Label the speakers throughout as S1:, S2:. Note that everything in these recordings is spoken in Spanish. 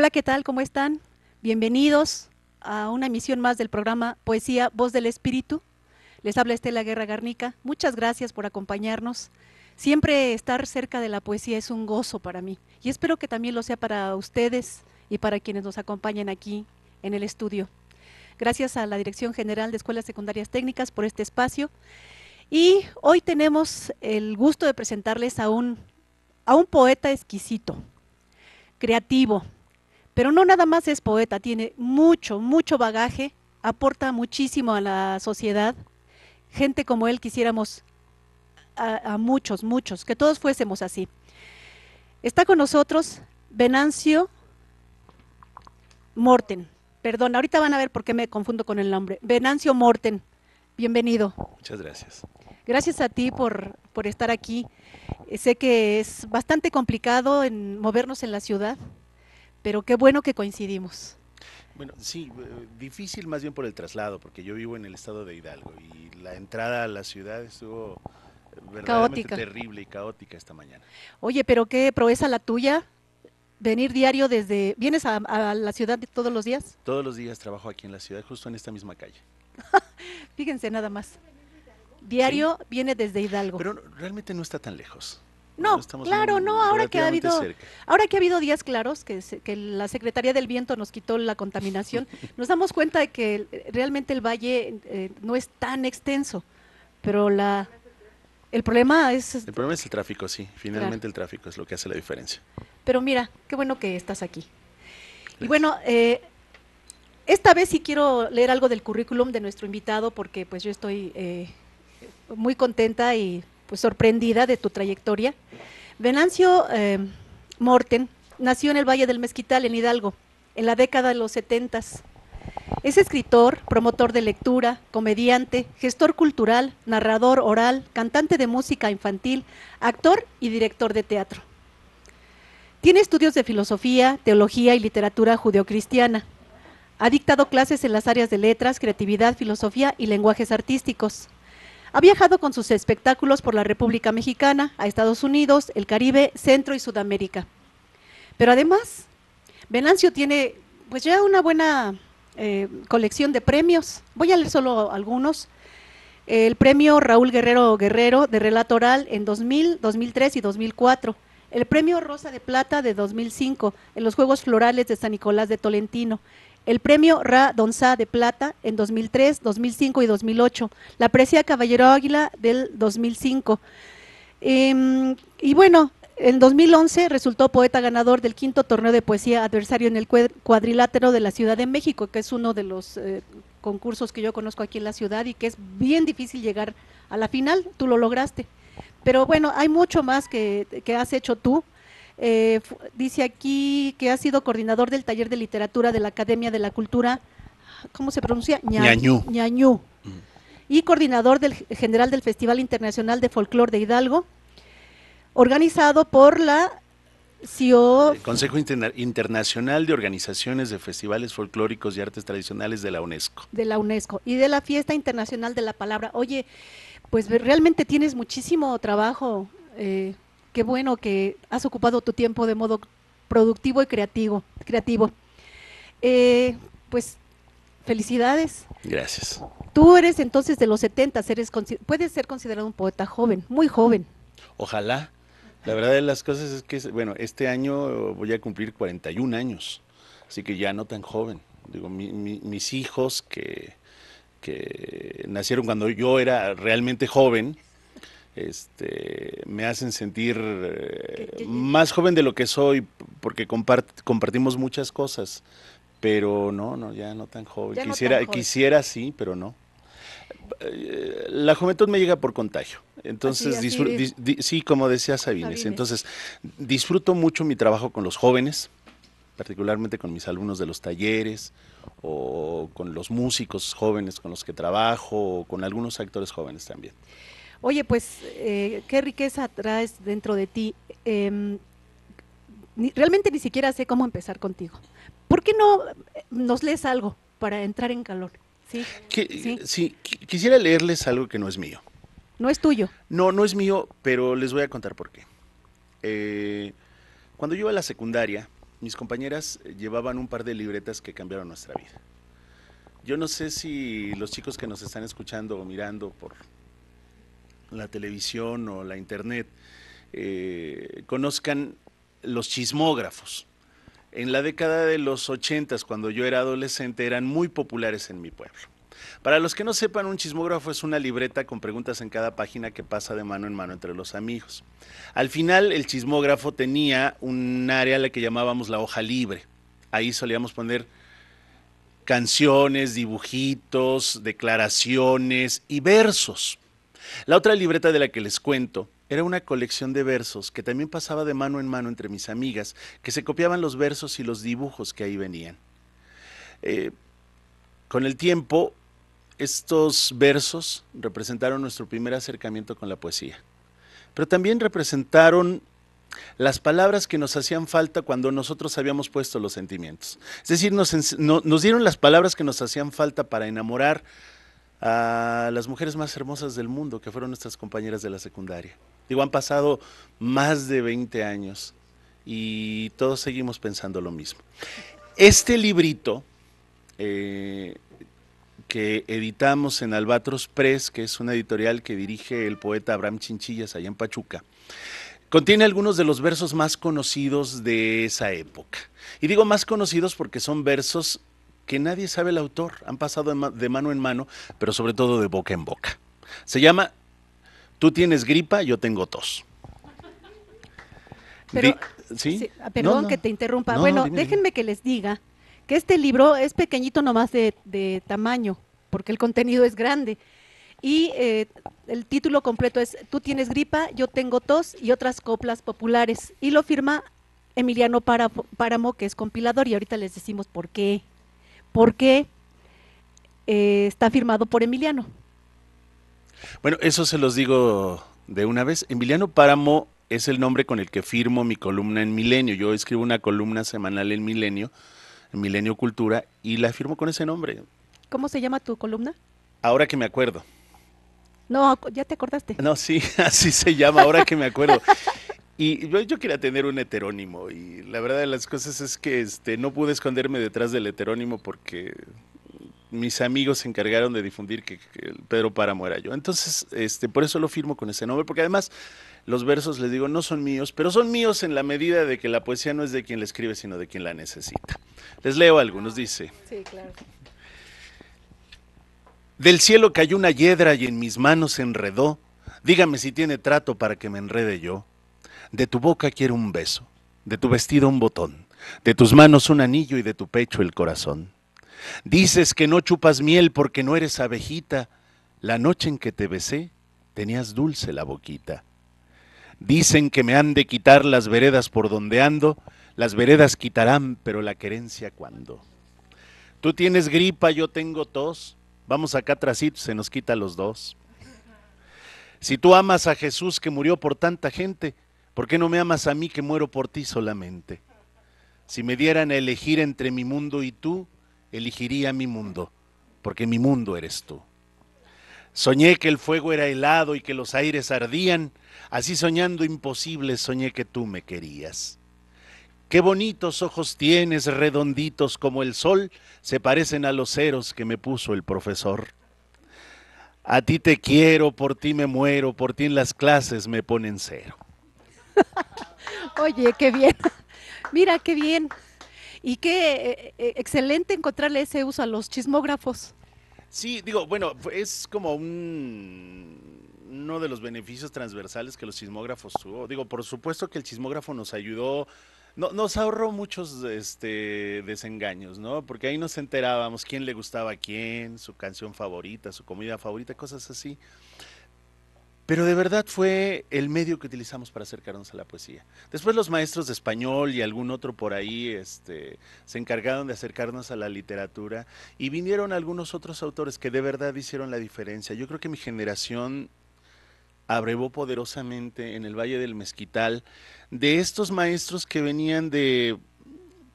S1: Hola, ¿qué tal? ¿Cómo están? Bienvenidos a una emisión más del programa Poesía Voz del Espíritu. Les habla Estela Guerra Garnica. Muchas gracias por acompañarnos. Siempre estar cerca de la poesía es un gozo para mí y espero que también lo sea para ustedes y para quienes nos acompañan aquí en el estudio. Gracias a la Dirección General de Escuelas Secundarias Técnicas por este espacio. Y hoy tenemos el gusto de presentarles a un, a un poeta exquisito, creativo, pero no nada más es poeta, tiene mucho, mucho bagaje, aporta muchísimo a la sociedad. Gente como él quisiéramos a, muchos, muchos, que todos fuésemos así. Está con nosotros Venancio Morten. Perdón, ahorita van a ver por qué me confundo con el nombre. Venancio Morten, bienvenido.
S2: Muchas gracias.
S1: Gracias a ti por, por estar aquí. Eh, sé que es bastante complicado en movernos en la ciudad, pero qué bueno que coincidimos.
S2: Bueno, sí, eh, difícil más bien por el traslado, porque yo vivo en el estado de Hidalgo y la entrada a la ciudad estuvo eh, verdaderamente terrible y caótica esta mañana.
S1: Oye, pero qué proeza la tuya, venir diario desde... ¿Vienes a, la ciudad todos los días?
S2: Todos los días trabajo aquí en la ciudad, justo en esta misma calle.
S1: Fíjense nada más. Diario viene desde Hidalgo.
S2: Pero realmente no está tan lejos.
S1: No, claro, no, ahora que, ha habido, ahora que ha habido días claros, que, la Secretaría del Viento nos quitó la contaminación, nos damos cuenta de que realmente el valle eh, no es tan extenso, pero la, el problema es... El
S2: problema es el tráfico, sí, finalmente el tráfico es lo que hace la diferencia.
S1: Pero mira, qué bueno que estás aquí. Y bueno, eh, esta vez sí quiero leer algo del currículum de nuestro invitado, porque pues yo estoy eh, muy contenta y pues, sorprendida de tu trayectoria. Venancio eh, Morten nació en el Valle del Mezquital, en Hidalgo, en la década de los setentas. Es escritor, promotor de lectura, comediante, gestor cultural, narrador oral, cantante de música infantil, actor y director de teatro. Tiene estudios de filosofía, teología y literatura judeocristiana. Ha dictado clases en las áreas de letras, creatividad, filosofía y lenguajes artísticos. Ha viajado con sus espectáculos por la República Mexicana, a Estados Unidos, el Caribe, Centro y Sudamérica. Pero además, Venancio tiene pues ya una buena eh, colección de premios. Voy a leer solo algunos. El premio Raúl Guerrero Guerrero de Relatoral, en 2000, 2003 y 2004. El premio Rosa de Plata de 2005 en los Juegos Florales de San Nicolás de Tolentino el premio Ra Donza de Plata en 2003, 2005 y 2008, la precia Caballero Águila del 2005. Em, y bueno, en 2011 resultó poeta ganador del quinto torneo de poesía adversario en el cuadrilátero de la Ciudad de México, que es uno de los eh, concursos que yo conozco aquí en la ciudad y que es bien difícil llegar a la final. Tú lo lograste. Pero bueno, hay mucho más que, que has hecho tú. Eh, dice aquí que ha sido coordinador del taller de literatura de la Academia de la Cultura, ¿cómo se pronuncia? Ñañú. Mm. Y coordinador del, general del Festival Internacional de Folclor de Hidalgo, organizado por la CIO... El
S2: Consejo Internacional de Organizaciones de Festivales Folclóricos y Artes Tradicionales de la UNESCO.
S1: De la UNESCO y de la Fiesta Internacional de la Palabra. Oye, pues realmente tienes muchísimo trabajo. Eh, qué bueno que has ocupado tu tiempo de modo productivo y creativo. creativo. Eh, pues felicidades. Gracias. Tú eres entonces de los 70, eres, puedes ser considerado un poeta joven, muy joven.
S2: Ojalá. La verdad de las cosas es que, bueno, este año voy a cumplir 41 años, así que ya no tan joven. Digo, mis hijos que, que nacieron cuando yo era realmente joven, este, me hacen sentir eh, más joven de lo que soy, porque compartimos muchas cosas, pero no, no, ya no tan joven. quisiera, quisiera sí, pero no. Eh, la juventud me llega por contagio, entonces, sí, como decía Sabines, Sabines, entonces disfruto mucho mi trabajo con los jóvenes, particularmente con mis alumnos de los talleres o con los músicos jóvenes con los que trabajo o con algunos actores jóvenes también.
S1: Oye, pues, eh, ¿qué riqueza traes dentro de ti? Em, realmente ni siquiera sé cómo empezar contigo. ¿Por qué no eh, nos lees algo para entrar en calor? Sí,
S2: quisiera leerles algo que no es mío. ¿No es tuyo? No, no es mío, pero les voy a contar por qué. Eh, cuando yo iba a la secundaria, mis compañeras llevaban un par de libretas que cambiaron nuestra vida. Yo no sé si los chicos que nos están escuchando o mirando por la televisión o la internet, eh, conozcan los chismógrafos. En la década de los 80, cuando yo era adolescente, eran muy populares en mi pueblo. Para los que no sepan, un chismógrafo es una libreta con preguntas en cada página que pasa de mano en mano entre los amigos. Al final, el chismógrafo tenía un área a la que llamábamos la hoja libre. Ahí solíamos poner canciones, dibujitos, declaraciones y versos. La otra libreta de la que les cuento era una colección de versos que también pasaba de mano en mano entre mis amigas, que se copiaban los versos y los dibujos que ahí venían. Eh, con el tiempo, estos versos representaron nuestro primer acercamiento con la poesía, pero también representaron las palabras que nos hacían falta cuando nosotros habíamos puesto los sentimientos. Es decir, nos, nos dieron las palabras que nos hacían falta para enamorar a las mujeres más hermosas del mundo, que fueron nuestras compañeras de la secundaria. Digo, han pasado más de 20 años y todos seguimos pensando lo mismo. Este librito eh, que editamos en Albatros Press, que es una editorial que dirige el poeta Abraham Chinchillas allá en Pachuca, Contiene algunos de los versos más conocidos de esa época. Y digo más conocidos porque son versos que nadie sabe el autor, han pasado de mano en mano, pero sobre todo de boca en boca. Se llama Tú tienes gripa, yo tengo tos. Pero, ¿sí? Ah, perdón que
S1: te interrumpa. bueno, déjenme que les diga que este libro es pequeñito nomás de, de tamaño, porque el contenido es grande. Y eh, el título completo es Tú tienes gripa, yo tengo tos y otras coplas populares. Y lo firma Emiliano Páramo, que es compilador, y ahorita les decimos por qué porque eh, está firmado por Emiliano.
S2: Bueno, eso se los digo de una vez. Emiliano Páramo es el nombre con el que firmo mi columna en Milenio. Yo escribo una columna semanal en Milenio, en Milenio Cultura, y la firmo con ese nombre.
S1: ¿Cómo se llama tu columna?
S2: Ahora que me acuerdo.
S1: No, ya te acordaste.
S2: No, sí, así se llama, ahora que me acuerdo. Y yo, quería tener un heterónimo y la verdad de las cosas es que este, no pude esconderme detrás del heterónimo porque mis amigos se encargaron de difundir que, Pedro Páramo era yo. Entonces, este, por eso lo firmo con ese nombre, porque además los versos, les digo, no son míos, pero son míos en la medida de que la poesía no es de quien la escribe, sino de quien la necesita. Les leo algunos, dice. Sí, claro. Del cielo cayó una hiedra y en mis manos se enredó. Dígame si tiene trato para que me enrede yo. De tu boca quiero un beso, de tu vestido un botón, de tus manos un anillo y de tu pecho el corazón. Dices que no chupas miel porque no eres abejita. La noche en que te besé tenías dulce la boquita. Dicen que me han de quitar las veredas por donde ando, las veredas quitarán, pero la querencia cuando. Tú tienes gripa, yo tengo tos, vamos acá trasito, se nos quita los dos. Si tú amas a Jesús que murió por tanta gente, ¿Por qué no me amas a mí que muero por ti solamente? Si me dieran a elegir entre mi mundo y tú, elegiría mi mundo, porque mi mundo eres tú. Soñé que el fuego era helado y que los aires ardían, así soñando imposible soñé que tú me querías. Qué bonitos ojos tienes, redonditos como el sol, se parecen a los ceros que me puso el profesor. A ti te quiero, por ti me muero, por ti en las clases me ponen cero.
S1: Oye, qué bien. Mira, qué bien. Y qué eh, eh, excelente encontrarle ese uso a los chismógrafos.
S2: Sí, digo, bueno, es como un uno de los beneficios transversales que los chismógrafos tuvo. Digo, por supuesto que el chismógrafo nos ayudó, no, nos ahorró muchos este, desengaños, ¿no? Porque ahí nos enterábamos quién le gustaba a quién, su canción favorita, su comida favorita, cosas así pero de verdad fue el medio que utilizamos para acercarnos a la poesía. Después los maestros de español y algún otro por ahí este, se encargaron de acercarnos a la literatura y vinieron algunos otros autores que de verdad hicieron la diferencia. Yo creo que mi generación abrevó poderosamente en el Valle del Mezquital de estos maestros que venían de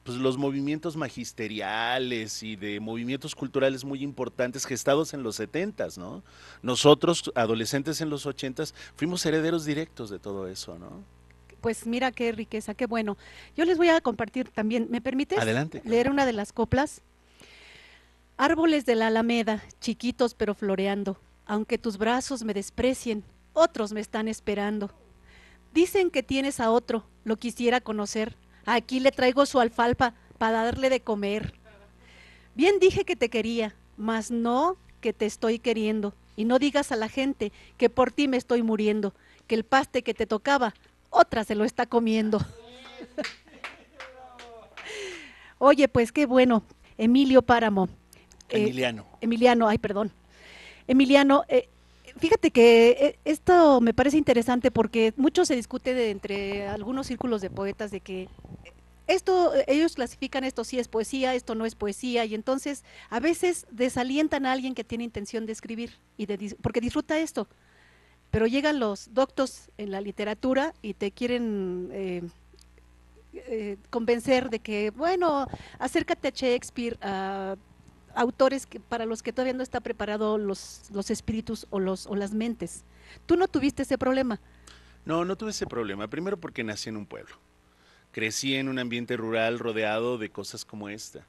S2: pues, los movimientos magisteriales y de movimientos culturales muy importantes gestados en los 70 ¿no? Nosotros, adolescentes en los 80 fuimos herederos directos de todo eso, ¿no?
S1: Pues mira qué riqueza, qué bueno. Yo les voy a compartir también, ¿me permites? Adelante. Leer una de las coplas. Árboles de la Alameda, chiquitos pero floreando, aunque tus brazos me desprecien, otros me están esperando. Dicen que tienes a otro, lo quisiera conocer, Aquí le traigo su alfalfa para darle de comer. Bien dije que te quería, mas no que te estoy queriendo. Y no digas a la gente que por ti me estoy muriendo, que el paste que te tocaba, otra se lo está comiendo. Oye, pues qué bueno, Emilio Páramo. Eh, Emiliano. Emiliano, ay, perdón. Emiliano, eh, Fíjate que eh, esto me parece interesante porque mucho se discute entre algunos círculos de poetas de que eh, esto eh, ellos clasifican esto sí es poesía, esto no es poesía y entonces a veces desalientan a alguien que tiene intención de escribir y porque disfruta esto. Pero llegan los doctos en la literatura y te quieren convencer de que, bueno, acércate a Shakespeare, a autores que, para los que todavía no está preparado los, los espíritus o, los, o las mentes. ¿Tú no tuviste ese problema?
S2: No, no tuve ese problema. Primero porque nací en un pueblo. Crecí en un ambiente rural rodeado de cosas como esta.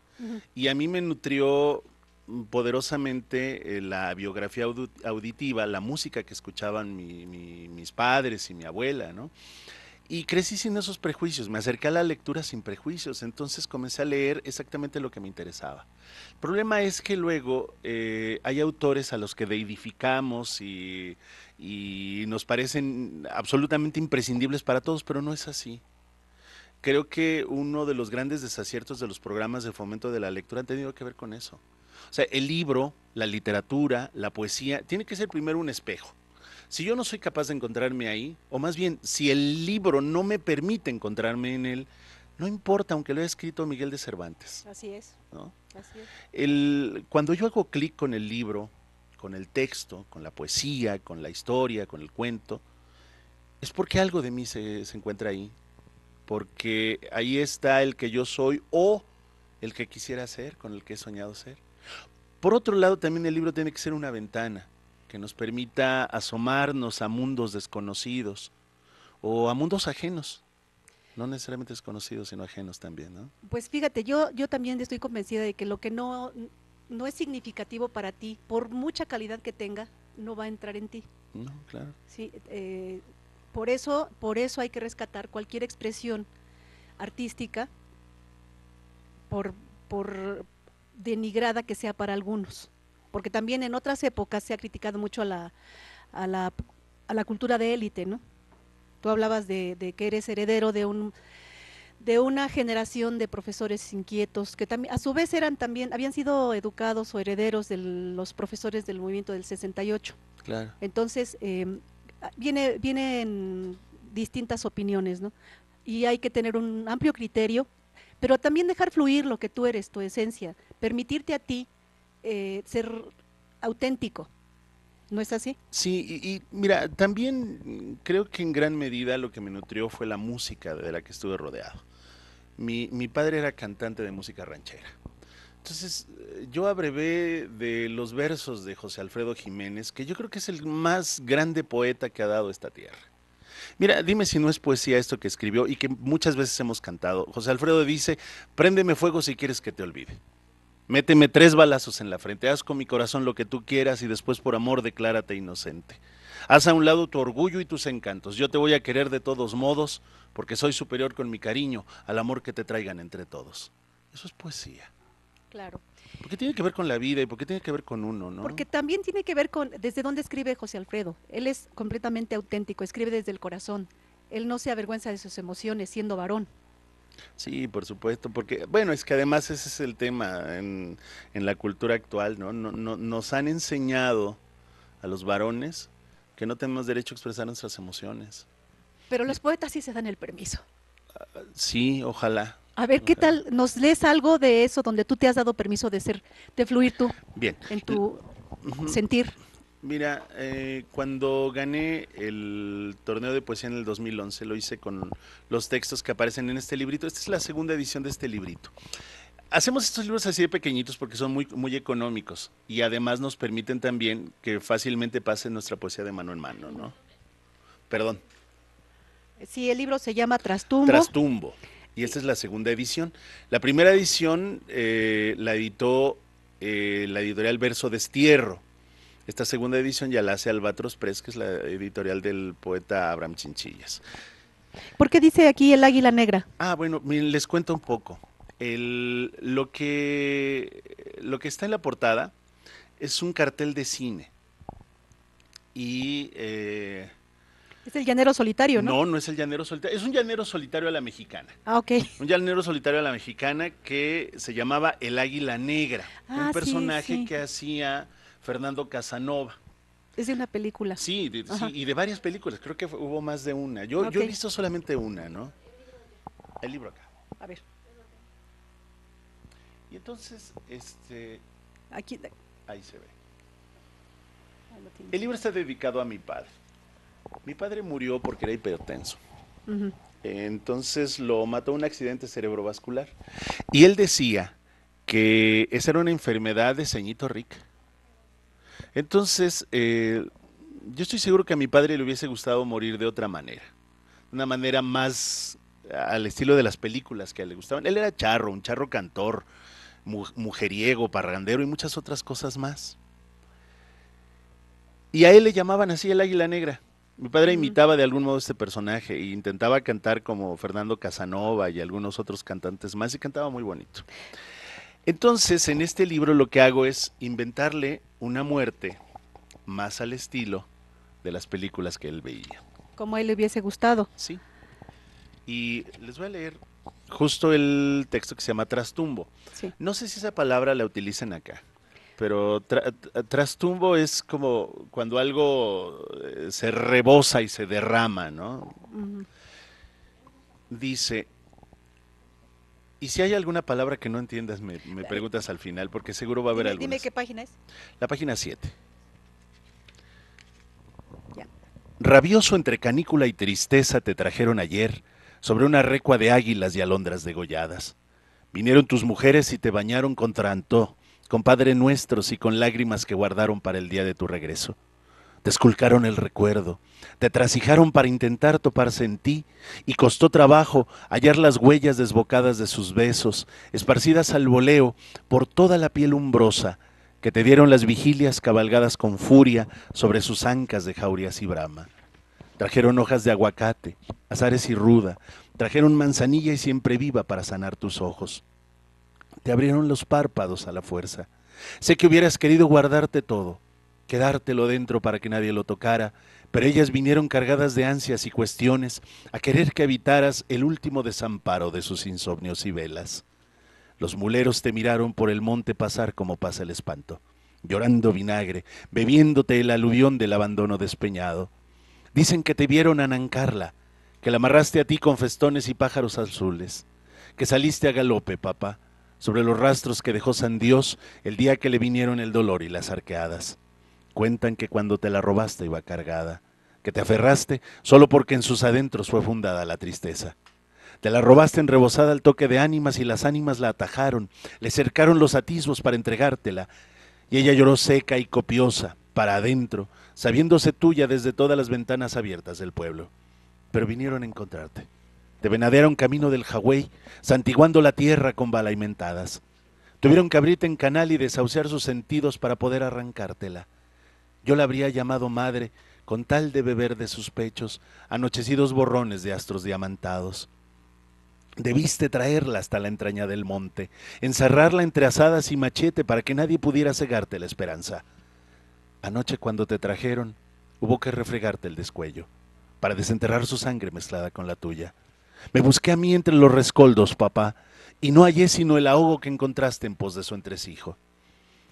S2: Y a mí me nutrió mm, poderosamente eh, la biografía auditiva, la música que escuchaban mis padres y mi abuela, ¿no? Y crecí sin esos prejuicios, me acerqué a la lectura sin prejuicios, entonces comencé a leer exactamente lo que me interesaba. El problema es que luego eh, hay autores a los que deidificamos y, nos parecen absolutamente imprescindibles para todos, pero no es así creo que uno de los grandes desaciertos de los programas de fomento de la lectura ha tenido que ver con eso. O sea, el libro, la literatura, la poesía, tiene que ser primero un espejo. Si yo no soy capaz de encontrarme ahí, o más bien, si el libro no me permite encontrarme en él, no importa, aunque lo haya escrito Miguel de Cervantes. Así es. cuando yo hago clic con el libro, con el texto, con la poesía, con la historia, con el cuento, es porque algo de mí se, se encuentra ahí. Porque ahí está el que yo soy o el que quisiera ser, con el que he soñado ser. Por otro lado, también el libro tiene que ser una ventana que nos permita asomarnos a mundos desconocidos o a mundos ajenos. No necesariamente desconocidos, sino ajenos también, ¿no?
S1: Pues fíjate, yo, yo también estoy convencida de que lo que no, no es significativo para ti, por mucha calidad que tenga, no va a entrar en ti. No, claro. Sí, eh, por, eso, por eso hay que rescatar cualquier expresión artística, por denigrada que sea para algunos porque también en otras épocas se ha criticado mucho a la, a la, a la cultura de élite, ¿no? Tú hablabas de, que eres heredero de un de una generación de profesores inquietos que también a su vez eran también habían sido educados o herederos de los profesores del movimiento del 68 claro entonces em, viene vienen distintas opiniones no y hay que tener un amplio criterio pero también dejar fluir lo que tú eres tu esencia permitirte a ti eh, ser auténtico. ¿No es así?
S2: Sí, y, mira, también creo que en gran medida lo que me nutrió fue la música de la que estuve rodeado. Mi, mi padre era cantante de música ranchera. Entonces, eh, yo abrevé de los versos de José Alfredo Jiménez, que yo creo que es el más grande poeta que ha dado esta tierra. Mira, dime si no es poesía esto que escribió y que muchas veces hemos cantado. José Alfredo dice, préndeme fuego si quieres que te olvide. Méteme tres balazos en la frente, haz con mi corazón lo que tú quieras y después por amor declárate inocente. Haz a un lado tu orgullo y tus encantos. Yo te voy a querer de todos modos porque soy superior con mi cariño al amor que te traigan entre todos. Eso es poesía. Claro. qué tiene que ver con la vida y qué tiene que ver con uno, ¿no? Porque
S1: también tiene que ver con desde dónde escribe José Alfredo. Él es completamente auténtico, escribe desde el corazón. Él no se avergüenza de sus emociones siendo varón.
S2: Sí, por supuesto, porque bueno, es que además ese es el tema en, la cultura actual, ¿no? No, Nos han enseñado a los varones que no tenemos derecho a expresar nuestras emociones.
S1: Pero los poetas sí se dan el permiso.
S2: Ah, sí, ojalá.
S1: A ver, ¿qué tal? ¿Nos lees algo de eso donde tú te has dado permiso de ser, de fluir tú?
S2: Bien. En tu sentir. Mira, eh, cuando gané el torneo de poesía en el 2011, lo hice con los textos que aparecen en este librito. Esta es la segunda edición de este librito. Hacemos estos libros así de pequeñitos porque son muy, muy económicos y además nos permiten también que fácilmente pase nuestra poesía de mano en mano, ¿no? Perdón.
S1: Sí, el libro se llama Trastumbo.
S2: Trastumbo. Y esta es la segunda edición. La primera edición eh, la editó eh, la editorial Verso Destierro. Esta segunda edición ya la hace Albatros Press, que es la editorial del poeta Abraham Chinchillas. ¿Por qué
S1: dice aquí el águila negra?
S2: Ah, bueno, les cuento un poco. lo, que, lo que está en la portada es un cartel de cine. Y... Eh,
S1: es el llanero solitario, ¿no? No,
S2: no es el llanero solitario. Es un llanero solitario a la mexicana. Ah, ok. Un llanero solitario a la mexicana que se llamaba El Águila Negra. Ah, un personaje que hacía Fernando Casanova. Es de una película. Sí, y de varias películas. Creo que hubo más de una. Yo, yo he visto solamente una, ¿no? El libro acá. A ver. Y entonces, este. Aquí. Ahí se ve. El libro está dedicado a mi padre. Mi padre murió porque era hipertenso. Entonces lo mató un accidente cerebrovascular. Y él decía que esa era una enfermedad de ceñito rica. Entonces, eh, yo estoy seguro que a mi padre le hubiese gustado morir de otra manera, de una manera más al estilo de las películas que le gustaban. Él era charro, un charro cantor, mujeriego, parrandero y muchas otras cosas más. Y a él le llamaban así el águila negra. Mi padre imitaba de algún modo este personaje e intentaba cantar como Fernando Casanova y algunos otros cantantes más y cantaba muy bonito. Entonces, en este libro lo que hago es inventarle una muerte más al estilo de las películas que él veía.
S1: Como a él le hubiese gustado. Sí.
S2: Y les voy a leer justo el texto que se llama trastumbo. Sí. No sé si esa palabra la utilizan acá, pero trastumbo es como cuando algo eh, se rebosa y se derrama, ¿no? Dice, y si hay alguna palabra que no entiendas, me, preguntas al final, porque seguro va a haber algo. Dime qué página es. La página 7. Rabioso entre canícula y tristeza te trajeron ayer sobre una recua de águilas y alondras degolladas. Vinieron tus mujeres y te bañaron con trantó, con Padre Nuestros y con lágrimas que guardaron para el día de tu regreso. Te esculcaron el recuerdo, te trasijaron para intentar toparse en ti, y costó trabajo hallar las huellas desbocadas de sus besos, esparcidas al voleo por toda la piel umbrosa, que te dieron las vigilias cabalgadas con furia sobre sus ancas de jaurias y brama. Trajeron hojas de aguacate, azares y ruda, trajeron manzanilla y siempre viva para sanar tus ojos. Te abrieron los párpados a la fuerza. Sé que hubieras querido guardarte todo, quedártelo dentro para que nadie lo tocara, pero ellas vinieron cargadas de ansias y cuestiones a querer que evitaras el último desamparo de sus insomnios y velas. Los muleros te miraron por el monte pasar como pasa el espanto, llorando vinagre, bebiéndote el aluvión del abandono despeñado. Dicen que te vieron anancarla, que la amarraste a ti con festones y pájaros azules, que saliste a galope, papá, sobre los rastros que dejó San Dios el día que le vinieron el dolor y las arqueadas Cuentan que cuando te la robaste iba cargada, que te aferraste solo porque en sus adentros fue fundada la tristeza. Te la robaste en rebosada al toque de ánimas y las ánimas la atajaron, le cercaron los atisbos para entregártela, y ella lloró seca y copiosa, para adentro, sabiéndose tuya desde todas las ventanas abiertas del pueblo. Pero vinieron a encontrarte. Te venadearon camino del Hawái, santiguando la tierra con balaimentadas. Tuvieron que abrirte en canal y desahuciar sus sentidos para poder arrancártela. Yo la habría llamado madre con tal de beber de sus pechos anochecidos borrones de astros diamantados. Debiste traerla hasta la entraña del monte, encerrarla entre asadas y machete para que nadie pudiera cegarte la esperanza. Anoche cuando te trajeron, hubo que refregarte el descuello, para desenterrar su sangre mezclada con la tuya. Me busqué a mí entre los rescoldos, papá, y no hallé sino el ahogo que encontraste en pos de su entresijo.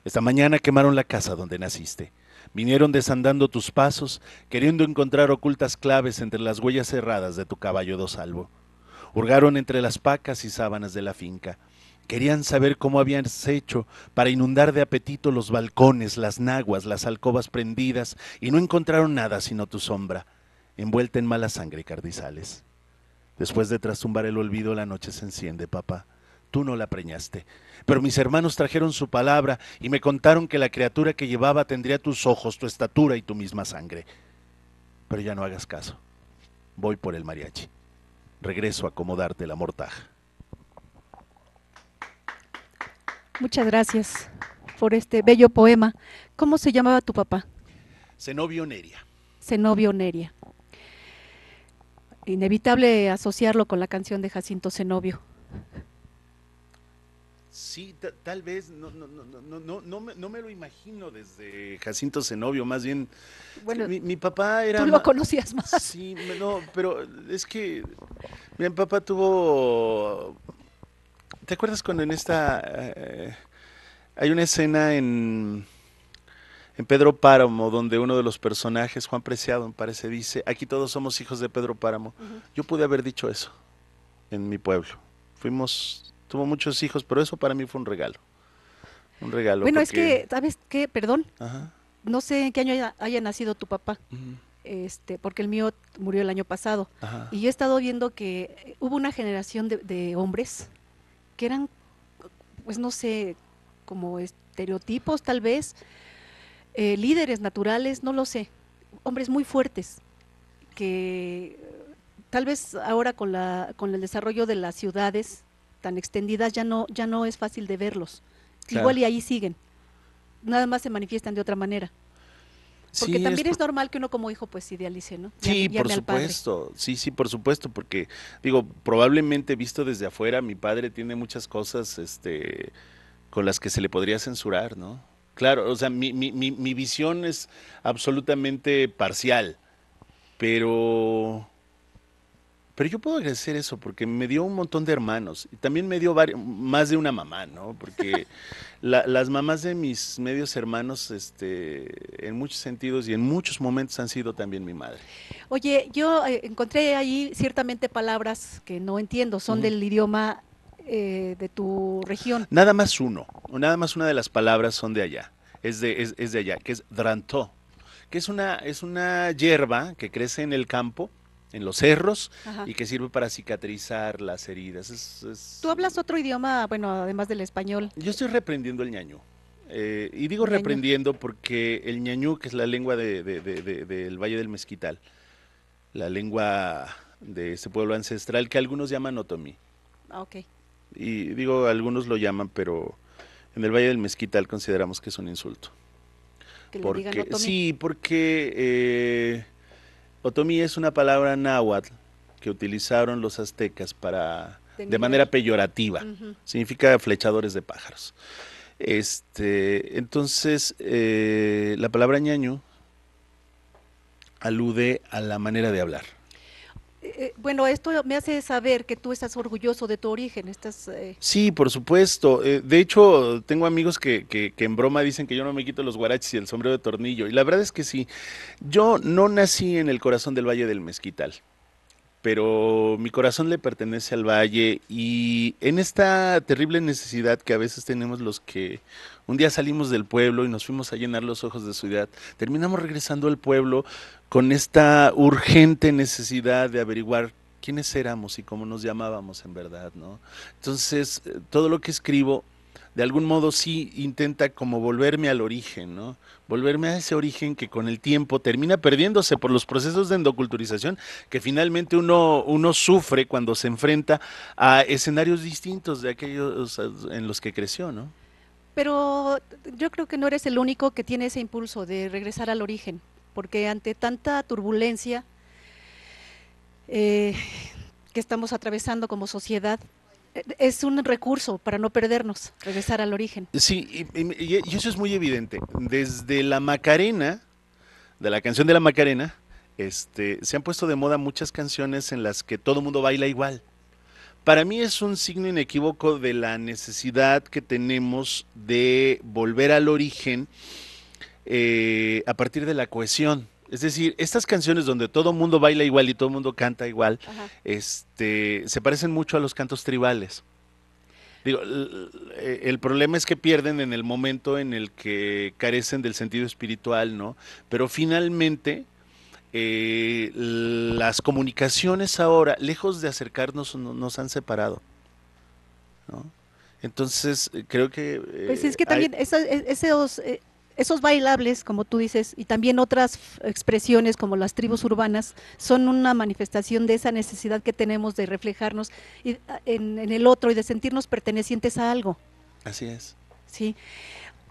S2: Esta mañana quemaron la casa donde naciste Vinieron desandando tus pasos, queriendo encontrar ocultas claves entre las huellas cerradas de tu caballo salvo. Hurgaron entre las pacas y sábanas de la finca. Querían saber cómo habías hecho para inundar de apetito los balcones, las naguas, las alcobas prendidas, y no encontraron nada sino tu sombra, envuelta en mala sangre y cardizales. Después de trastumbar el olvido, la noche se enciende, papá tú no la preñaste. Pero mis hermanos trajeron su palabra y me contaron que la criatura que llevaba tendría tus ojos, tu estatura y tu misma sangre. Pero ya no hagas caso. Voy por el mariachi. Regreso a acomodarte la mortaja.
S1: Muchas gracias por este bello poema. ¿Cómo se llamaba tu papá?
S2: Zenobio Neria.
S1: Zenobio Neria. Inevitable asociarlo con la canción de Jacinto Zenobio.
S2: Sí, tal vez, no, no, no, no, no, me, no me lo imagino desde Jacinto Zenobio, más bien. Bueno, mi, papá era. Tú lo conocías más. Sí, no, pero es que. Mi papá tuvo. ¿Te acuerdas cuando en esta. Eh, hay una escena en. En Pedro Páramo, donde uno de los personajes, Juan Preciado, me parece, dice: Aquí todos somos hijos de Pedro Páramo. Yo pude haber dicho eso en mi pueblo. Fuimos tuvo muchos hijos, pero eso para mí fue un regalo. Un regalo. Bueno, es que,
S1: ¿sabes qué? Perdón. No sé en qué año haya, nacido tu papá. Este, porque el mío murió el año pasado. Y yo he estado viendo que eh, hubo una generación de, hombres que eran, pues no sé, como estereotipos tal vez, eh, líderes naturales, no lo sé, hombres muy fuertes, que tal vez ahora con, la, con el desarrollo de las ciudades tan extendidas ya no, ya no es fácil de verlos. Igual y ahí siguen. Nada más se manifiestan de otra manera. Porque también es, normal que uno como hijo pues idealice, ¿no? Sí, por supuesto,
S2: sí, sí, por supuesto, porque digo, probablemente visto desde afuera, mi padre tiene muchas cosas este, con las que se le podría censurar, ¿no? Claro, o sea, mi, mi, mi visión es absolutamente parcial, pero pero yo puedo agradecer eso porque me dio un montón de hermanos y también me dio más de una mamá, ¿no? Porque las mamás de mis medios hermanos, este, en muchos sentidos y en muchos momentos han sido también mi madre.
S1: Oye, yo eh, encontré ahí ciertamente palabras que no entiendo, son del idioma eh, de tu región.
S2: Nada más uno, nada más una de las palabras son de allá, es de, es, de allá, que es drantó, que es una, es una hierba que crece en el campo en los cerros y que sirve para cicatrizar las heridas.
S1: ¿Tú hablas otro idioma, bueno, además del español? Yo estoy reprendiendo
S2: el ñaño. Eh, y digo reprendiendo porque el ñañú, que es la lengua del Valle del Mezquital, la lengua de este pueblo ancestral que algunos llaman otomí. Ah, ok. Y digo, algunos lo llaman, pero en el Valle del Mezquital consideramos que es un insulto. Que porque, le digan otomí. Sí, porque... Eh, Otomi es una palabra náhuatl que utilizaron los aztecas para de, manera peyorativa. Significa flechadores de pájaros. Este, entonces, eh, la palabra ñaño alude a la manera de hablar.
S1: Eh, bueno, esto me hace saber que tú estás orgulloso de tu origen. Estás, eh,
S2: Sí, por supuesto. Eh, de hecho, tengo amigos que, que, en broma dicen que yo no me quito los guaraches y el sombrero de tornillo. Y la verdad es que sí. Yo no nací en el corazón del Valle del Mezquital, pero mi corazón le pertenece al valle y en esta terrible necesidad que a veces tenemos los que un día salimos del pueblo y nos fuimos a llenar los ojos de su edad, Terminamos regresando al pueblo con esta urgente necesidad de averiguar quiénes éramos y cómo nos llamábamos en verdad, ¿no? Entonces, eh, todo lo que escribo de algún modo sí intenta como volverme al origen, ¿no? Volverme a ese origen que con el tiempo termina perdiéndose por los procesos de endoculturización que finalmente uno, uno sufre cuando se enfrenta a escenarios distintos de aquellos en los que creció, ¿no?
S1: Pero yo creo que no eres el único que tiene ese impulso de regresar al origen, porque ante tanta turbulencia eh, que estamos atravesando como sociedad, eh, es un recurso para no perdernos, regresar al origen.
S2: Sí, y, eso es muy evidente. Desde la Macarena, de la canción de la Macarena, este, se han puesto de moda muchas canciones en las que todo el mundo baila igual para mí es un signo inequívoco de la necesidad que tenemos de volver al origen eh, a partir de la cohesión. Es decir, estas canciones donde todo el mundo baila igual y todo el mundo canta igual, este, se parecen mucho a los cantos tribales. Eh, el problema es que pierden en el momento en el que carecen del sentido espiritual, ¿no? Pero finalmente eh, las comunicaciones ahora, lejos de acercarnos, nos han separado. Entonces, eh, creo que... Eh, pues es que también e,
S1: esos, esos, bailables, como tú dices, y también otras expresiones como las tribus urbanas, son una manifestación de esa necesidad que tenemos de reflejarnos ah, en, en el otro y de sentirnos pertenecientes a algo. Así es. Sí.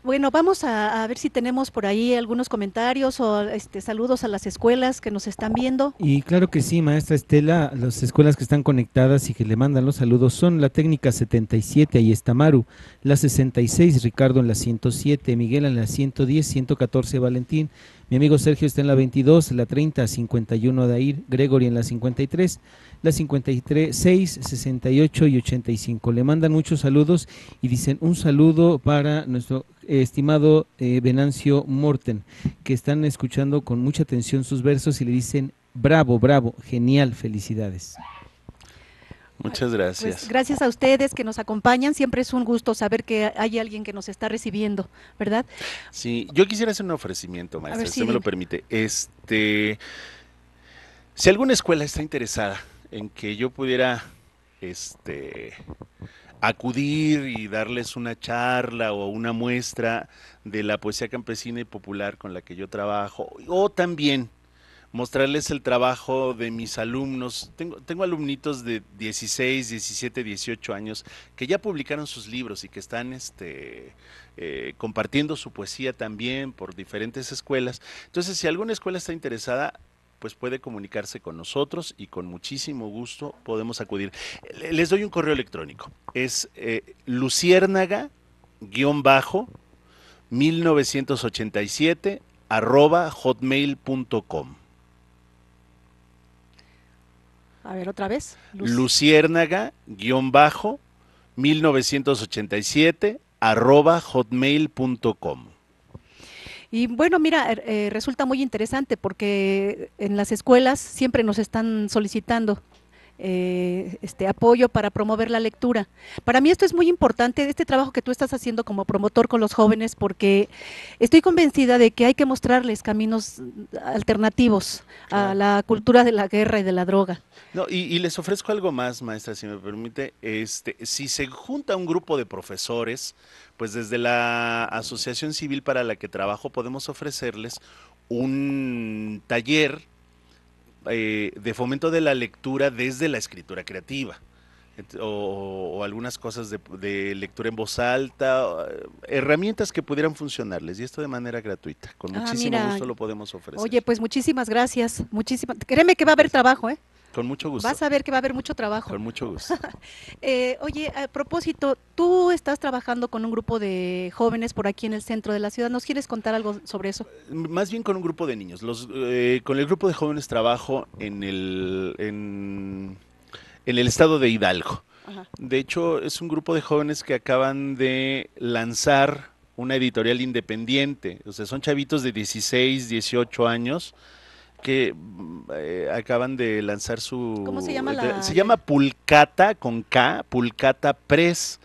S1: Bueno, vamos a, ver si tenemos por ahí algunos comentarios o este, saludos a las escuelas que nos están
S2: viendo. Y claro que sí, maestra Estela, las escuelas que están conectadas y que le mandan los saludos son la técnica 77, ahí está Maru, la 66, Ricardo en la 107, Miguel en la 110, 114, Valentín, mi amigo Sergio está en la 22, la 30, 51, Adair, Gregory en la 53, la 53, 6, 68 y 85. Le mandan muchos saludos y dicen un saludo para nuestro estimado eh, Venancio Morten, que están escuchando con mucha atención sus versos y le dicen, bravo, bravo, genial, felicidades. Muchas pues gracias. gracias
S1: a ustedes que nos acompañan. Siempre es un gusto saber que hay alguien que nos está recibiendo, ¿verdad?
S2: Sí, yo quisiera hacer un ofrecimiento, maestra, si usted me lo permite. Este, si alguna escuela está interesada en que yo pudiera este, acudir y darles una charla o una muestra de la poesía campesina y popular con la que yo trabajo, o también mostrarles el trabajo de mis alumnos. Tengo, tengo alumnitos de 16, 17, 18 años que ya publicaron sus libros y que están este, eh, compartiendo su poesía también por diferentes escuelas. Entonces, si alguna escuela está interesada, pues puede comunicarse con nosotros y con muchísimo gusto podemos acudir. Les doy un correo electrónico. Es eh, luciérnaga-1987 hotmail.com.
S1: A ver, otra vez.
S2: Luciérnaga-1987 hotmail.com.
S1: Y bueno, mira, er, eh, resulta muy interesante porque en las escuelas siempre nos están solicitando eh, este apoyo para promover la lectura. Para mí esto es muy importante, este trabajo que tú estás haciendo como promotor con los jóvenes, porque estoy convencida de que hay que mostrarles caminos alternativos a la cultura de la guerra y de la droga.
S2: y, les ofrezco algo más, maestra, si me permite. Este, si se junta un grupo de profesores, pues desde la asociación civil para la que trabajo podemos ofrecerles un taller eh, de fomento de la lectura desde la escritura creativa o, algunas cosas de, lectura en voz alta, herramientas que pudieran funcionarles y esto de manera gratuita. Con ah, muchísimo gusto lo podemos ofrecer. Oye,
S1: pues muchísimas gracias. Muchísimas. Créeme que va a haber trabajo, ¿eh?
S2: Con mucho gusto. Vas a
S1: ver que va a haber mucho trabajo. Con mucho gusto. Eh, oye, a propósito, tú estás trabajando con un grupo de jóvenes por aquí en el centro de la ciudad. ¿Nos quieres contar algo sobre eso?
S2: Más bien con un grupo de niños. Los, eh, con el grupo de jóvenes trabajo en el en el estado de Hidalgo. De hecho, es un grupo de jóvenes que acaban de lanzar una editorial independiente. O sea, son chavitos de 16, 18 años que eh, acaban de lanzar su... ¿Cómo se llama? La... Se llama Pulcata con K, Pulcata Press.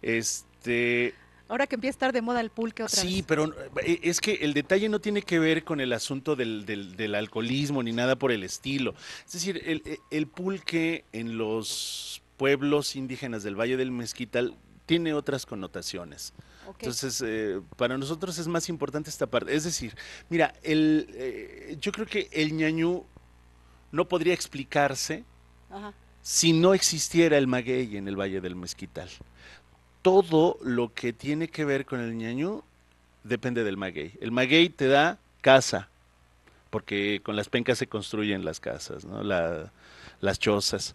S2: Este,
S1: Ahora que empieza a estar de moda el pulque otra sí, pero eh,
S2: es que el detalle no tiene que ver con el asunto del, alcoholismo ni nada por el estilo. Es decir, eh, el, pulque en los pueblos indígenas del Valle del Mezquital tiene otras connotaciones. Entonces, eh, para nosotros es más importante esta parte. Es decir, mira, yo creo que el ñañú no podría explicarse si no existiera el maguey en el Valle del Mezquital todo lo que tiene que ver con el ñañú depende del maguey. El maguey te da casa, porque con las pencas se construyen las casas, ¿no? las chozas.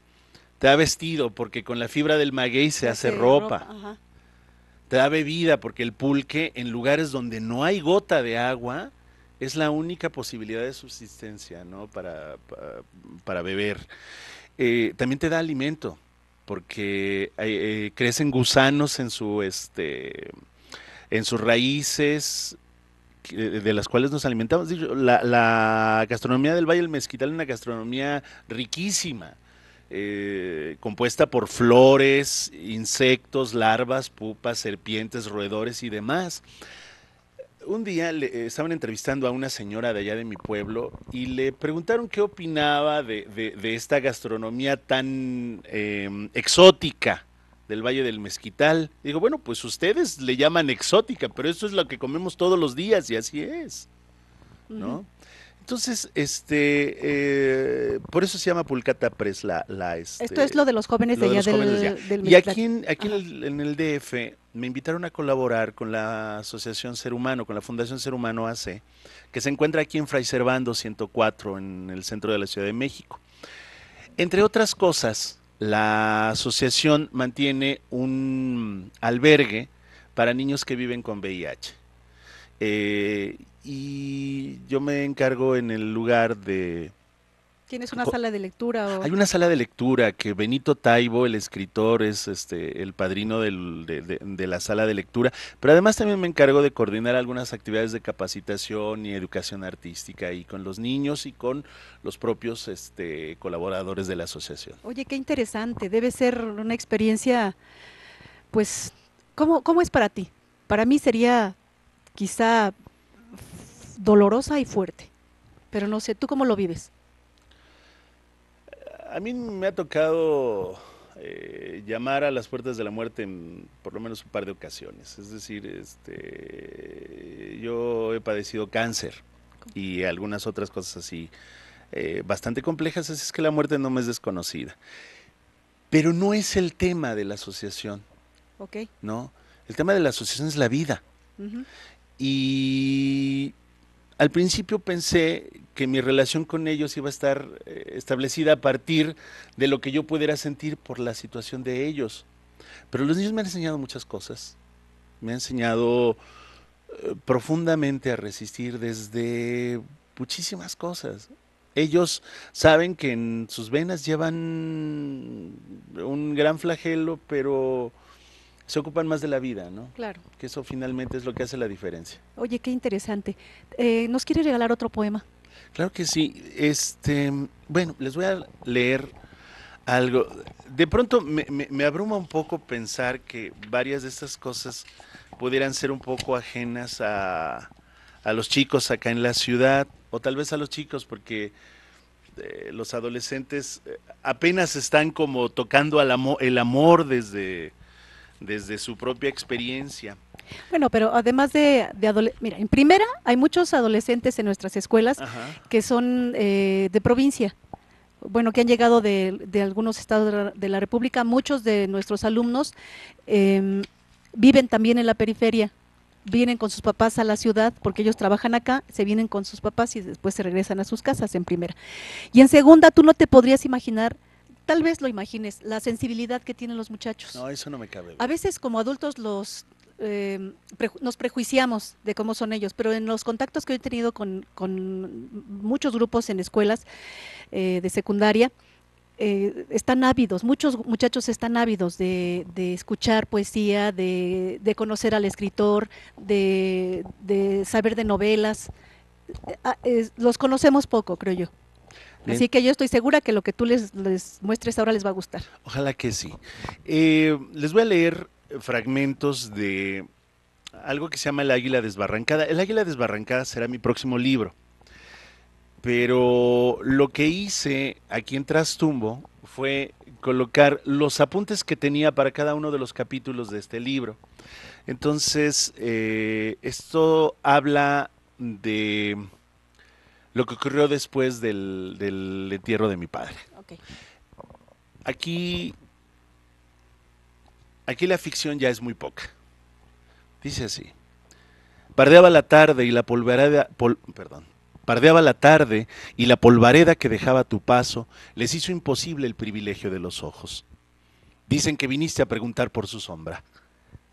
S2: Te da vestido, porque con la fibra del maguey se, hace ropa. Te da bebida, porque el pulque, en lugares donde no hay gota de agua, es la única posibilidad de subsistencia, ¿no? Para, beber. Eh, también te da alimento porque eh, eh, crecen gusanos en su este en sus raíces de las cuales nos alimentamos. La, gastronomía del Valle del Mezquital es una gastronomía riquísima, eh, compuesta por flores, insectos, larvas, pupas, serpientes, roedores y demás un día le, eh, estaban entrevistando a una señora de allá de mi pueblo y le preguntaron qué opinaba de, de, esta gastronomía tan em, exótica del Valle del Mezquital. Digo, bueno, pues ustedes le llaman exótica, pero eso es lo que comemos todos los días y así es. ¿No? Entonces, este, eh, por eso se llama Pulcata Press la... la Esto es este, lo de los jóvenes de, allá del, del, Y aquí, en, el, DF me invitaron a colaborar con la Asociación Ser Humano, con la Fundación Ser Humano AC, que se encuentra aquí en Fray Servando 104, en el centro de la Ciudad de México. Entre otras cosas, la asociación mantiene un albergue para niños que viven con VIH. Eh, y yo me encargo en el lugar de...
S1: ¿Tienes una sala de lectura? Hay una
S2: sala de lectura que Benito Taibo, el escritor, es este el padrino de, la sala de lectura, pero además también me encargo de coordinar algunas actividades de capacitación y educación artística y con los niños y con los propios este, colaboradores de la asociación.
S1: Oye, qué interesante, debe ser una experiencia, pues, ¿cómo, cómo es para ti? Para mí sería quizá dolorosa y fuerte. Pero no sé, ¿tú cómo lo vives?
S2: A mí me ha tocado eh, llamar a las puertas de la muerte en por lo menos un par de ocasiones. Es decir, este, yo he padecido cáncer y algunas otras cosas así eh, bastante complejas, así es que la muerte no me es desconocida. Pero no es el tema de la asociación. Ok. No, el tema de la asociación es la vida. Y al principio pensé que mi relación con ellos iba a estar eh, establecida a partir de lo que yo pudiera sentir por la situación de ellos. Pero los niños me han enseñado muchas cosas. Me han enseñado eh, profundamente a resistir desde muchísimas cosas. Ellos saben que en sus venas llevan un gran flagelo, pero se ocupan más de la vida, ¿no? Claro. Que eso finalmente es lo que hace la diferencia.
S1: Oye, qué interesante. Eh, ¿Nos quiere regalar otro poema?
S2: Claro que sí. Este, bueno, les voy a leer algo. De pronto me, abruma un poco pensar que varias de estas cosas pudieran ser un poco ajenas a, los chicos acá en la ciudad, o tal vez a los chicos, porque eh, los adolescentes eh, apenas están como tocando al el amor desde desde su propia experiencia.
S1: Bueno, pero además de, mira, en primera hay muchos adolescentes en nuestras escuelas que son eh, de provincia, bueno, que han llegado de, algunos estados de la República, muchos de nuestros alumnos em, viven también en la periferia, vienen con sus papás a la ciudad porque ellos trabajan acá, se vienen con sus papás y después se regresan a sus casas en primera. Y en segunda, tú no te podrías imaginar Tal vez lo imagines, la sensibilidad que tienen los muchachos. No,
S2: eso no me cabe. A veces
S1: como adultos los em, nos prejuiciamos de cómo son ellos, pero en los contactos que he tenido con, muchos grupos en escuelas eh, de secundaria, eh, están ávidos, muchos muchachos están ávidos de, escuchar poesía, de, conocer al escritor, de saber de novelas. Eh, ah, los conocemos poco, creo yo. Así que yo estoy segura que lo que tú les, muestres ahora les va a gustar.
S2: Ojalá que sí. Eh, les voy a leer fragmentos de algo que se llama El Águila Desbarrancada. El Águila Desbarrancada será mi próximo libro. Pero lo que hice aquí en Trastumbo fue colocar los apuntes que tenía para cada uno de los capítulos de este libro. Entonces, eh, esto habla de lo que ocurrió después del, entierro de mi padre. Aquí, aquí la ficción ya es muy poca. Dice así. Pardeaba la tarde y la polvareda, perdón, Pardeaba la tarde y la polvareda que dejaba tu paso les hizo imposible el privilegio de los ojos. Dicen que viniste a preguntar por su sombra.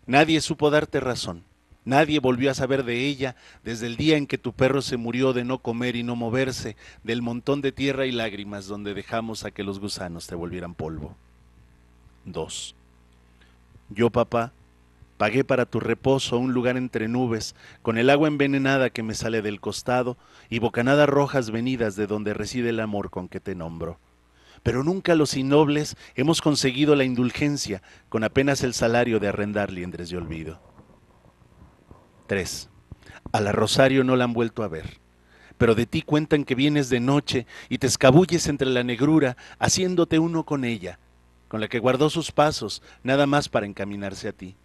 S2: Nadie supo darte razón. Nadie volvió a saber de ella desde el día en que tu perro se murió de no comer y no moverse, del montón de tierra y lágrimas donde dejamos a que los gusanos te volvieran polvo. 2. Yo, papá, pagué para tu reposo un lugar entre nubes, con el agua envenenada que me sale del costado y bocanadas rojas venidas de donde reside el amor con que te nombro pero nunca los innobles hemos conseguido la indulgencia con apenas el salario de arrendar liendres de olvido. 3. A la Rosario no la han vuelto a ver, pero de ti cuentan que vienes de noche y te escabulles entre la negrura, haciéndote uno con ella, con la que guardó sus pasos, nada más para encaminarse a ti.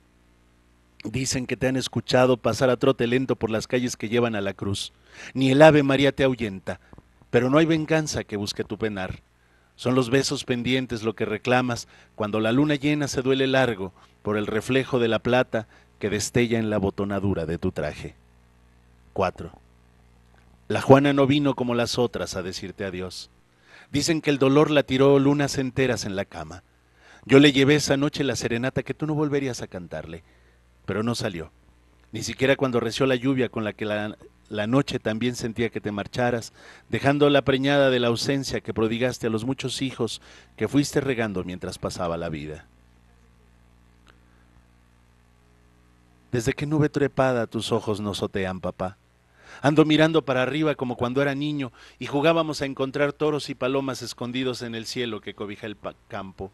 S2: Dicen que te han escuchado pasar a trote lento por las calles que llevan a la cruz. Ni el ave María te ahuyenta, pero no hay venganza que busque tu penar. Son los besos pendientes lo que reclamas cuando la luna llena se duele largo por el reflejo de la plata que destella en la botonadura de tu traje. 4. La Juana no vino como las otras a decirte adiós. Dicen que el dolor la tiró lunas enteras en la cama. Yo le llevé esa noche la serenata que tú no volverías a cantarle, pero no salió. Ni siquiera cuando reció la lluvia con la que la, la noche también sentía que te marcharas, dejando la preñada de la ausencia que prodigaste a los muchos hijos que fuiste regando mientras pasaba la vida. Desde que nube trepada tus ojos nos otean, papá. Ando mirando para arriba como cuando era niño y jugábamos a encontrar toros y palomas escondidos en el cielo que cobija el campo.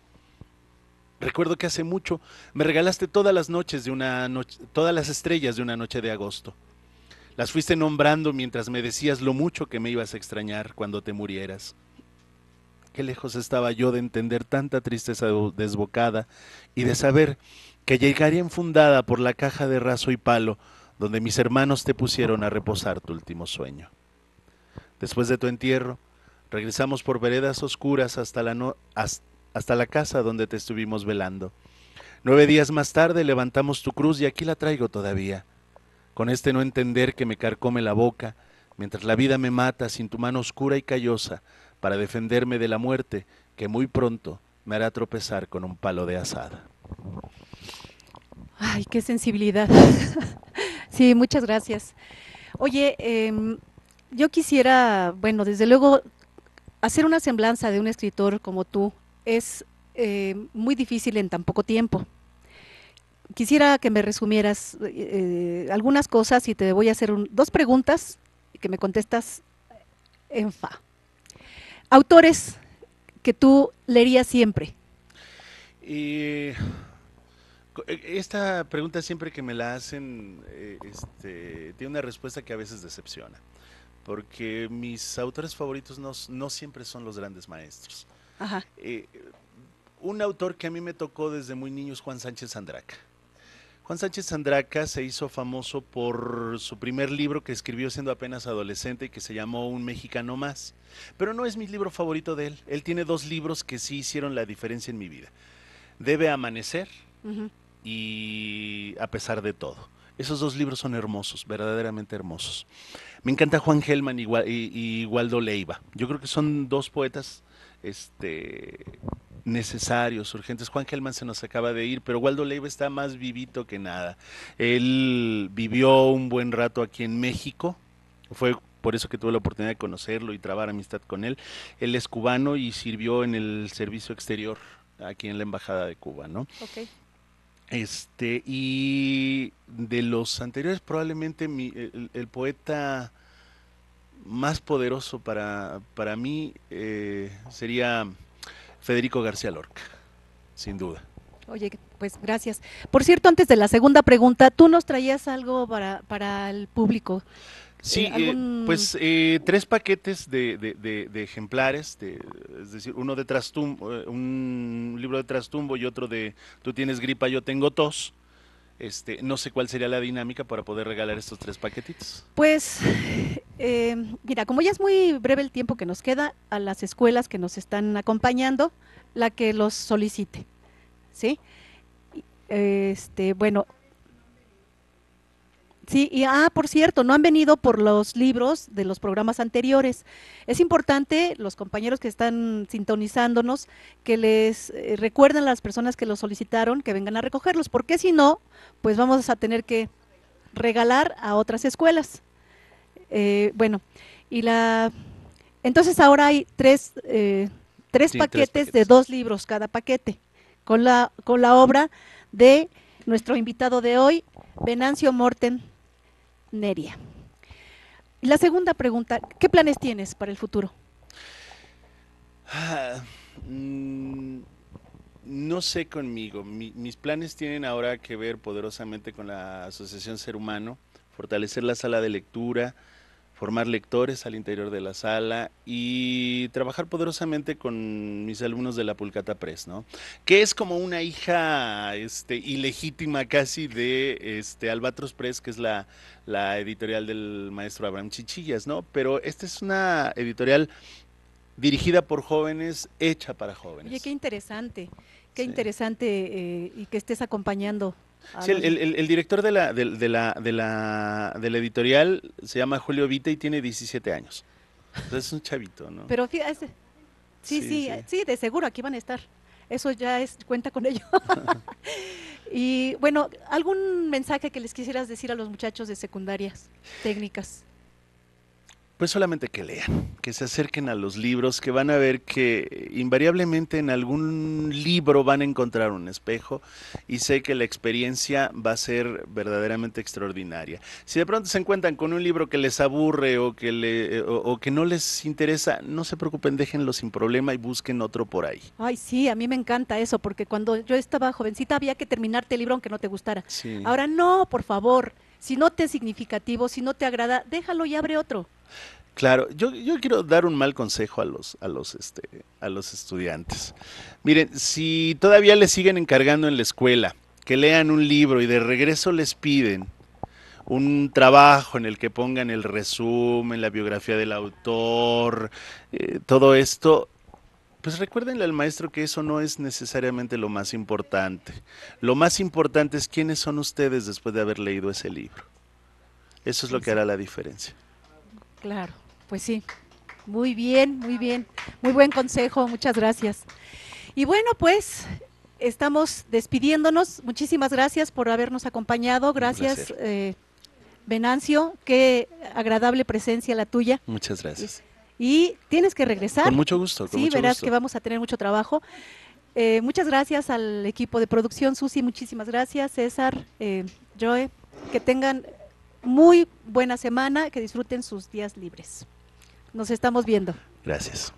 S2: Recuerdo que hace mucho me regalaste todas las noches de una noche, todas las estrellas de una noche de agosto. Las fuiste nombrando mientras me decías lo mucho que me ibas a extrañar cuando te murieras. Qué lejos estaba yo de entender tanta tristeza desbocada y de saber que llegaría enfundada por la caja de raso y palo donde mis hermanos te pusieron a reposar tu último sueño. Después de tu entierro, regresamos por veredas oscuras hasta la, hasta la casa donde te estuvimos velando. Nueve días más tarde levantamos tu cruz y aquí la traigo todavía. Con este no entender que me carcome la boca, mientras la vida me mata sin tu mano oscura y callosa para defenderme de la muerte que muy pronto me hará tropezar con un palo de asada.
S1: Ay, qué sensibilidad. sí, muchas gracias. Oye, em, yo quisiera, bueno, desde luego, hacer una semblanza de un escritor como tú es em, muy difícil en tan poco tiempo. Quisiera que me resumieras eh, algunas cosas y te voy a hacer dos preguntas que me contestas en fa. Autores que tú leerías siempre.
S2: Y eh, eh, esta pregunta siempre que me la hacen, eh, este, tiene una respuesta que a veces decepciona, porque mis autores favoritos no, siempre son los grandes maestros. Eh, un autor que a mí me tocó desde muy niño es Juan Sánchez Andraca. Juan Sánchez Andraca se hizo famoso por su primer libro que escribió siendo apenas adolescente y que se llamó Un mexicano más. Pero no es mi libro favorito de él. Él tiene dos libros que sí hicieron la diferencia en mi vida. Debe amanecer y A pesar de todo. Esos dos libros son hermosos, verdaderamente hermosos. Me encanta Juan Gelman y, Waldo Leiva. Yo creo que son dos poetas este, necesarios, urgentes. Juan Gelman se nos acaba de ir, pero Waldo Leiva está más vivito que nada. Él vivió un buen rato aquí en México. Fue por eso que tuve la oportunidad de conocerlo y trabar amistad con él. Él es cubano y sirvió en el servicio exterior aquí en la Embajada de Cuba, ¿no? Este, y de los anteriores, probablemente el, poeta más poderoso para, mí eh, sería Federico García Lorca, sin duda.
S1: Oye, pues gracias. Por cierto, antes de la segunda pregunta, tú nos traías algo para, para el público.
S2: Sí, eh, eh, pues eh, tres paquetes de, de, de, ejemplares, es decir, uno de Trastumbo, un libro de Trastumbo y otro de Tú tienes gripa, yo tengo tos. Este, no sé cuál sería la dinámica para poder regalar estos tres paquetitos.
S1: Pues, mira, como ya es muy breve el tiempo que nos queda, a las escuelas que nos están acompañando, la que los solicite, ¿sí? Este, bueno, Sí, y ah, por cierto, no han venido por los libros de los programas anteriores. Es importante, los compañeros que están sintonizándonos, que les eh, recuerden a las personas que los solicitaron que vengan a recogerlos, porque si no, pues vamos a tener que regalar a otras escuelas. Eh, bueno, y la. Entonces ahora hay tres, eh, paquetes de dos libros cada paquete, con la, con la obra de nuestro invitado de hoy, Venancio Morten Neria. La segunda pregunta, ¿qué planes tienes para el futuro?
S2: Ah, mm, no sé conmigo. mis planes tienen ahora que ver poderosamente con la Asociación Ser Humano, fortalecer la sala de lectura, formar lectores al interior de la sala y trabajar poderosamente con mis alumnos de la Pulcata Press, ¿no? Que es como una hija este, ilegítima casi de este, Albatros Press, que es la, editorial del maestro Abraham Chichillas, ¿no? Pero esta es una editorial dirigida por jóvenes, hecha para jóvenes. Oye,
S1: qué interesante, qué interesante eh, y que estés acompañando Ah, sí,
S2: el, director de la, la, de la, editorial se llama Julio Vita y tiene 17 años. Entonces es un chavito, ¿no? Pero
S1: sí, sí, sí, de seguro aquí van a estar. Eso ya es, cuenta con ello. y bueno, ¿algún mensaje que les quisieras decir a los muchachos de secundarias técnicas?
S2: Pues solamente que lean, que se acerquen a los libros, que van a ver que invariablemente en algún libro van a encontrar un espejo y sé que la experiencia va a ser verdaderamente extraordinaria. Si de pronto se encuentran con un libro que les aburre o que, le, eh, o, que no les interesa, no se preocupen, déjenlo sin problema y busquen otro por ahí.
S1: Ay, sí, a mí me encanta eso, porque cuando yo estaba jovencita había que terminarte el libro aunque no te gustara. Ahora no, por favor, si no te es significativo, si no te agrada, déjalo y abre otro.
S2: Claro, yo, quiero dar un mal consejo a los, a los, este, a los estudiantes. Miren, si todavía les siguen encargando en la escuela que lean un libro y de regreso les piden un trabajo en el que pongan el resumen, la biografía del autor, eh, todo esto, pues recuérdenle al maestro que eso no es necesariamente lo más importante. Lo más importante es quiénes son ustedes después de haber leído ese libro. Eso es lo que hará la diferencia.
S1: Claro, pues sí. Muy bien, muy bien. Muy buen consejo, muchas gracias. Y bueno, pues estamos despidiéndonos. Muchísimas gracias por habernos acompañado. Gracias, eh, Venancio. Qué agradable presencia la tuya.
S2: Muchas gracias.
S1: Y, tienes que regresar. Con mucho gusto. sí, verás que vamos a tener mucho trabajo. Eh, muchas gracias al equipo de producción, Susi, muchísimas gracias, César, eh, Joe, que tengan muy buena semana, que disfruten sus días libres. Nos estamos viendo.
S2: Gracias.